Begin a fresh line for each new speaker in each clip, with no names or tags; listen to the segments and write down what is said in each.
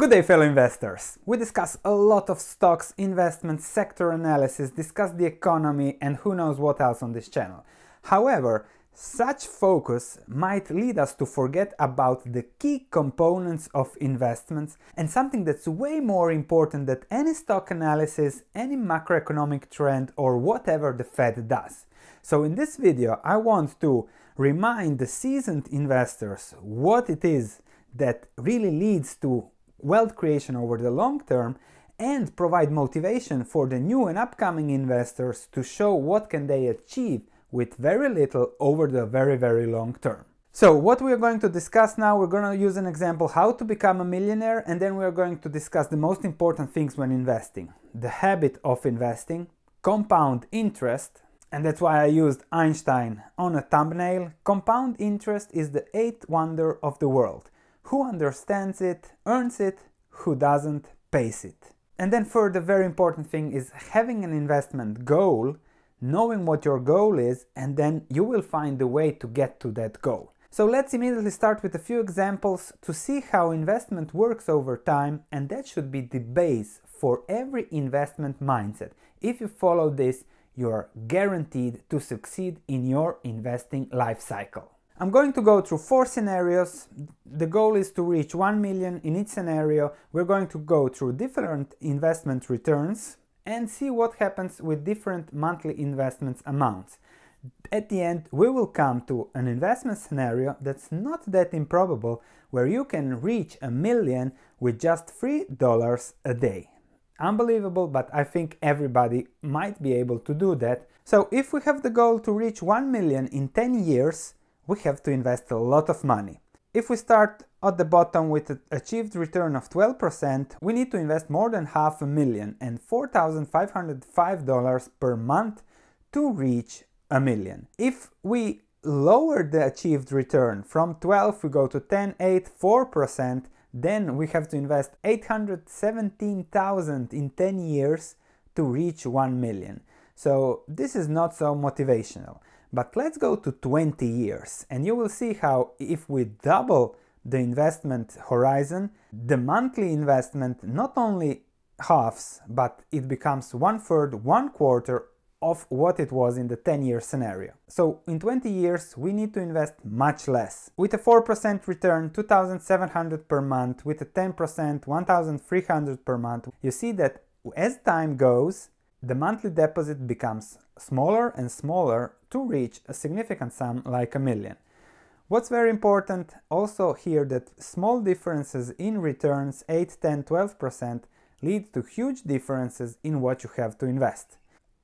Good day fellow investors! We discuss a lot of stocks, investment, sector analysis, discuss the economy and who knows what else on this channel. However, such focus might lead us to forget about the key components of investments and something that's way more important than any stock analysis, any macroeconomic trend or whatever the Fed does. So in this video I want to remind the seasoned investors what it is that really leads to wealth creation over the long term and provide motivation for the new and upcoming investors to show what can they achieve with very little over the very very long term. So what we are going to discuss now, we're going to use an example how to become a millionaire and then we are going to discuss the most important things when investing. The habit of investing, compound interest, and that's why I used Einstein on a thumbnail. Compound interest is the eighth wonder of the world. Who understands it, earns it, who doesn't, pays it. And then further, very important thing is having an investment goal, knowing what your goal is, and then you will find a way to get to that goal. So let's immediately start with a few examples to see how investment works over time and that should be the base for every investment mindset. If you follow this, you are guaranteed to succeed in your investing life cycle. I'm going to go through four scenarios. The goal is to reach 1 million in each scenario. We're going to go through different investment returns and see what happens with different monthly investments amounts. At the end, we will come to an investment scenario that's not that improbable where you can reach a million with just $3 a day. Unbelievable, but I think everybody might be able to do that. So if we have the goal to reach 1 million in 10 years, we have to invest a lot of money. If we start at the bottom with an achieved return of 12%, we need to invest more than half a million and $4,505 per month to reach a million. If we lower the achieved return from 12 we go to 10 8 4% then we have to invest 817,000 in 10 years to reach 1 million so this is not so motivational but let's go to 20 years and you will see how if we double the investment horizon, the monthly investment not only halves, but it becomes one third, one quarter of what it was in the 10 year scenario. So in 20 years, we need to invest much less. With a 4% return, 2,700 per month, with a 10%, 1,300 per month, you see that as time goes, the monthly deposit becomes smaller and smaller to reach a significant sum like a million. What's very important also here that small differences in returns 8, 10, 12% lead to huge differences in what you have to invest.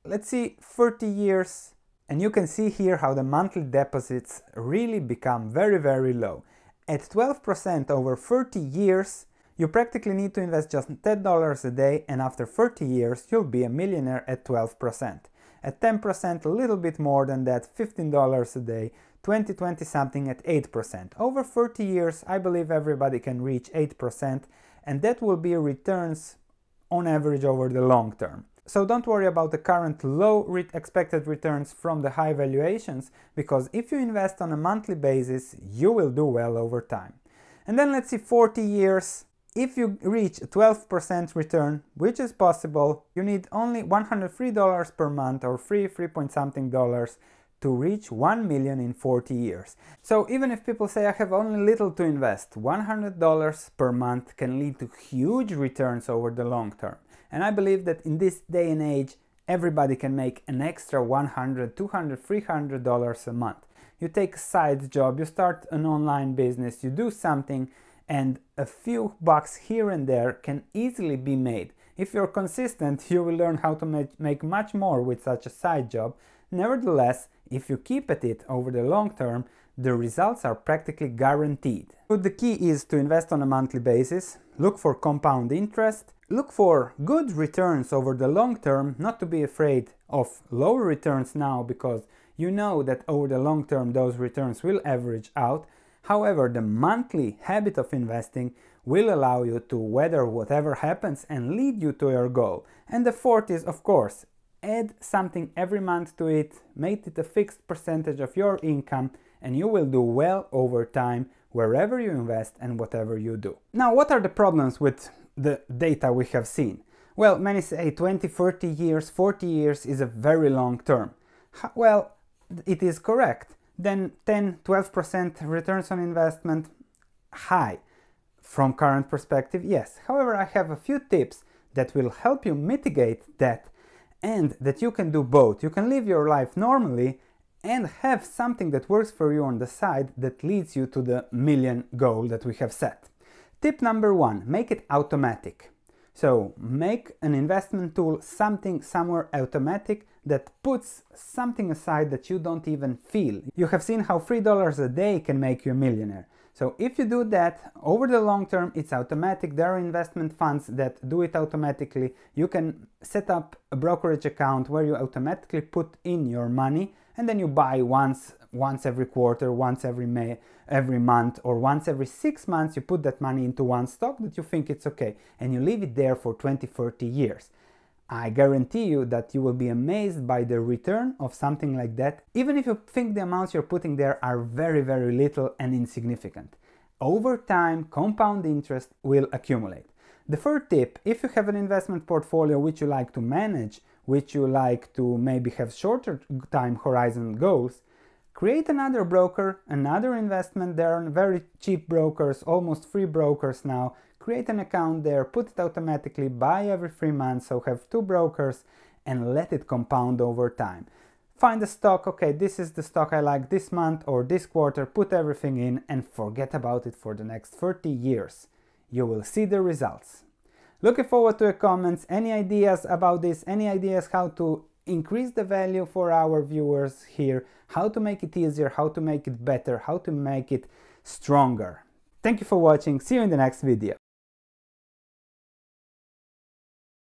Let's see 30 years and you can see here how the monthly deposits really become very very low. At 12% over 30 years you practically need to invest just $10 a day and after 30 years you'll be a millionaire at 12%. At 10% a little bit more than that, $15 a day, 2020 something at 8%. Over 30 years I believe everybody can reach 8% and that will be returns on average over the long term. So don't worry about the current low re expected returns from the high valuations because if you invest on a monthly basis you will do well over time. And then let's see 40 years if you reach 12% return, which is possible, you need only $103 per month or free 3 point something dollars to reach 1 million in 40 years. So even if people say I have only little to invest, $100 per month can lead to huge returns over the long term. And I believe that in this day and age, everybody can make an extra 100, 200, 300 dollars a month. You take a side job, you start an online business, you do something and a few bucks here and there can easily be made. If you're consistent, you will learn how to make much more with such a side job. Nevertheless, if you keep at it over the long term, the results are practically guaranteed. But the key is to invest on a monthly basis, look for compound interest, look for good returns over the long term, not to be afraid of lower returns now because you know that over the long term those returns will average out However, the monthly habit of investing will allow you to weather whatever happens and lead you to your goal. And the fourth is, of course, add something every month to it, make it a fixed percentage of your income, and you will do well over time wherever you invest and whatever you do. Now, what are the problems with the data we have seen? Well, many say 20, 30 years, 40 years is a very long term. Well, it is correct then 10 12% returns on investment high from current perspective yes however i have a few tips that will help you mitigate that and that you can do both you can live your life normally and have something that works for you on the side that leads you to the million goal that we have set tip number 1 make it automatic so make an investment tool something somewhere automatic that puts something aside that you don't even feel. You have seen how $3 a day can make you a millionaire. So if you do that, over the long term, it's automatic. There are investment funds that do it automatically. You can set up a brokerage account where you automatically put in your money and then you buy once once every quarter, once every May, every month, or once every six months, you put that money into one stock that you think it's okay, and you leave it there for 20, 30 years. I guarantee you that you will be amazed by the return of something like that, even if you think the amounts you're putting there are very, very little and insignificant. Over time, compound interest will accumulate. The third tip, if you have an investment portfolio which you like to manage, which you like to maybe have shorter time horizon goals, create another broker, another investment. There are very cheap brokers, almost free brokers now. Create an account there, put it automatically, buy every three months, so have two brokers and let it compound over time. Find a stock, okay, this is the stock I like this month or this quarter, put everything in and forget about it for the next 30 years. You will see the results. Looking forward to your comments, any ideas about this, any ideas how to increase the value for our viewers here, how to make it easier, how to make it better, how to make it stronger. Thank you for watching, see you in the next video.